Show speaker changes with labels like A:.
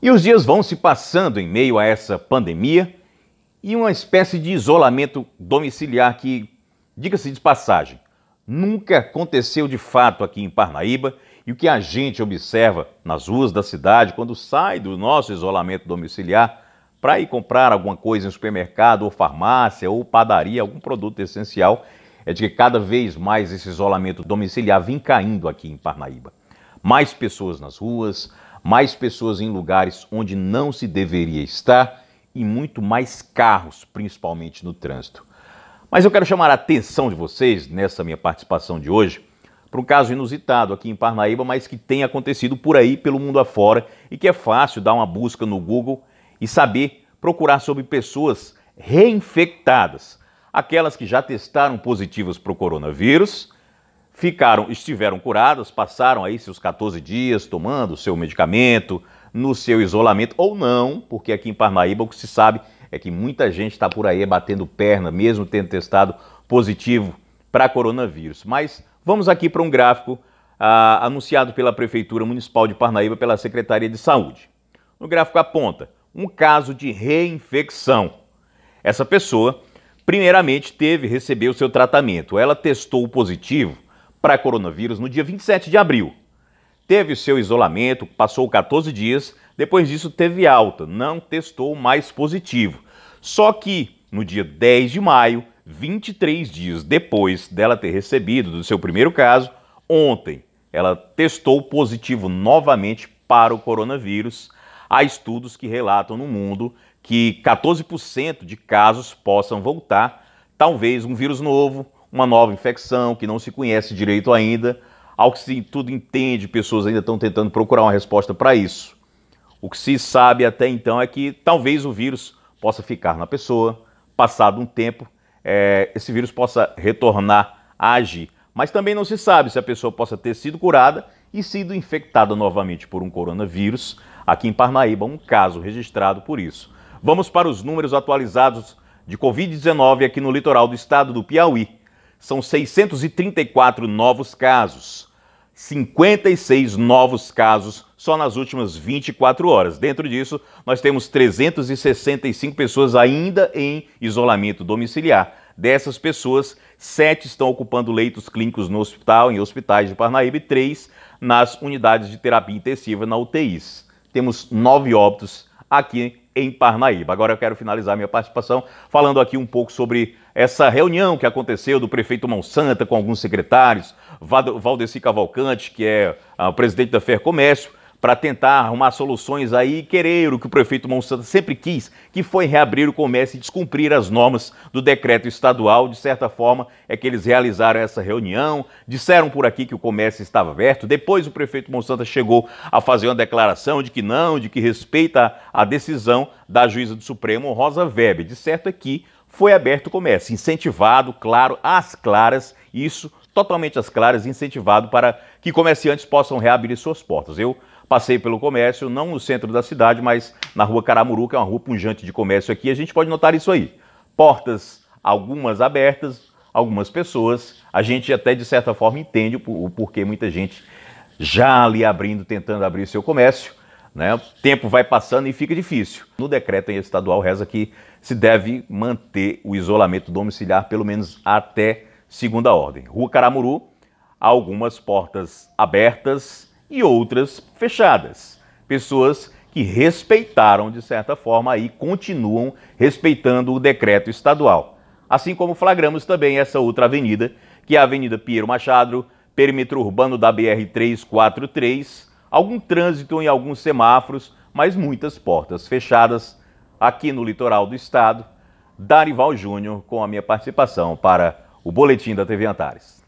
A: E os dias vão se passando em meio a essa pandemia e uma espécie de isolamento domiciliar que, diga-se de passagem, nunca aconteceu de fato aqui em Parnaíba e o que a gente observa nas ruas da cidade quando sai do nosso isolamento domiciliar para ir comprar alguma coisa em supermercado ou farmácia ou padaria, algum produto essencial, é de que cada vez mais esse isolamento domiciliar vem caindo aqui em Parnaíba. Mais pessoas nas ruas, mais pessoas em lugares onde não se deveria estar e muito mais carros, principalmente no trânsito. Mas eu quero chamar a atenção de vocês, nessa minha participação de hoje, para um caso inusitado aqui em Parnaíba, mas que tem acontecido por aí, pelo mundo afora, e que é fácil dar uma busca no Google e saber procurar sobre pessoas reinfectadas, aquelas que já testaram positivas para o coronavírus ficaram, estiveram curadas, passaram aí seus 14 dias tomando o seu medicamento, no seu isolamento ou não, porque aqui em Parnaíba o que se sabe é que muita gente está por aí batendo perna, mesmo tendo testado positivo para coronavírus. Mas vamos aqui para um gráfico ah, anunciado pela Prefeitura Municipal de Parnaíba pela Secretaria de Saúde. No gráfico aponta um caso de reinfecção. Essa pessoa, primeiramente, teve, recebeu o seu tratamento. Ela testou positivo para coronavírus no dia 27 de abril. Teve seu isolamento, passou 14 dias, depois disso teve alta, não testou mais positivo. Só que no dia 10 de maio, 23 dias depois dela ter recebido do seu primeiro caso, ontem ela testou positivo novamente para o coronavírus. Há estudos que relatam no mundo que 14% de casos possam voltar, talvez um vírus novo, uma nova infecção que não se conhece direito ainda. Ao que se tudo entende, pessoas ainda estão tentando procurar uma resposta para isso. O que se sabe até então é que talvez o vírus possa ficar na pessoa, passado um tempo, é, esse vírus possa retornar a agir. Mas também não se sabe se a pessoa possa ter sido curada e sido infectada novamente por um coronavírus. Aqui em Parnaíba, um caso registrado por isso. Vamos para os números atualizados de Covid-19 aqui no litoral do estado do Piauí são 634 novos casos, 56 novos casos só nas últimas 24 horas. Dentro disso, nós temos 365 pessoas ainda em isolamento domiciliar. Dessas pessoas, sete estão ocupando leitos clínicos no hospital, em hospitais de Parnaíba, e três nas unidades de terapia intensiva na UTIs. Temos nove óbitos aqui em Parnaíba. Agora eu quero finalizar minha participação falando aqui um pouco sobre essa reunião que aconteceu do prefeito Mão com alguns secretários, Valdeci Cavalcante, que é o ah, presidente da Fer Comércio, para tentar arrumar soluções aí e querer o que o prefeito Monsanto sempre quis, que foi reabrir o comércio e descumprir as normas do decreto estadual. De certa forma, é que eles realizaram essa reunião, disseram por aqui que o comércio estava aberto. Depois o prefeito Monsanto chegou a fazer uma declaração de que não, de que respeita a decisão da juíza do Supremo, Rosa Weber. De certo é que foi aberto o comércio, incentivado, claro, às claras, isso totalmente às claras, incentivado para que comerciantes possam reabrir suas portas. Eu passei pelo comércio, não no centro da cidade, mas na rua Caramuru, que é uma rua punjante de comércio aqui, a gente pode notar isso aí. Portas, algumas abertas, algumas pessoas, a gente até de certa forma entende o porquê muita gente já ali abrindo, tentando abrir seu comércio. Né? O tempo vai passando e fica difícil. No decreto estadual reza que se deve manter o isolamento domiciliar pelo menos até segunda ordem. Rua Caramuru, algumas portas abertas e outras fechadas. Pessoas que respeitaram, de certa forma, e continuam respeitando o decreto estadual. Assim como flagramos também essa outra avenida, que é a Avenida Piero Machado, perímetro urbano da BR-343, algum trânsito em alguns semáforos, mas muitas portas fechadas aqui no litoral do estado. Darival Júnior com a minha participação para o boletim da TV Antares.